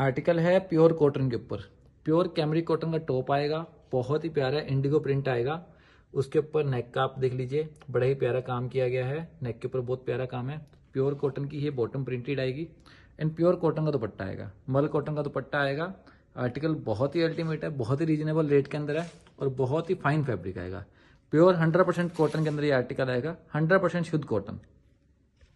article है pure cotton के ऊपर प्योर कैमरी कॉटन का टॉप आएगा बहुत ही प्यारा इंडिगो प्रिंट आएगा उसके ऊपर नेक का आप देख लीजिए बड़ा ही प्यारा काम किया गया है नेक के ऊपर बहुत प्यारा काम है प्योर कॉटन की ये बॉटम प्रिंटेड आएगी एंड प्योर कॉटन का दुपट्टा आएगा मल कॉटन का दुपट्टा आएगा आर्टिकल बहुत ही अल्टीमेट है बहुत ही रीजनेबल रेट के अंदर है और बहुत ही फाइन फैब्रिक आएगा प्योर 100% कॉटन के अंदर ये आर्टिकल आएगा 100% शुद्ध कॉटन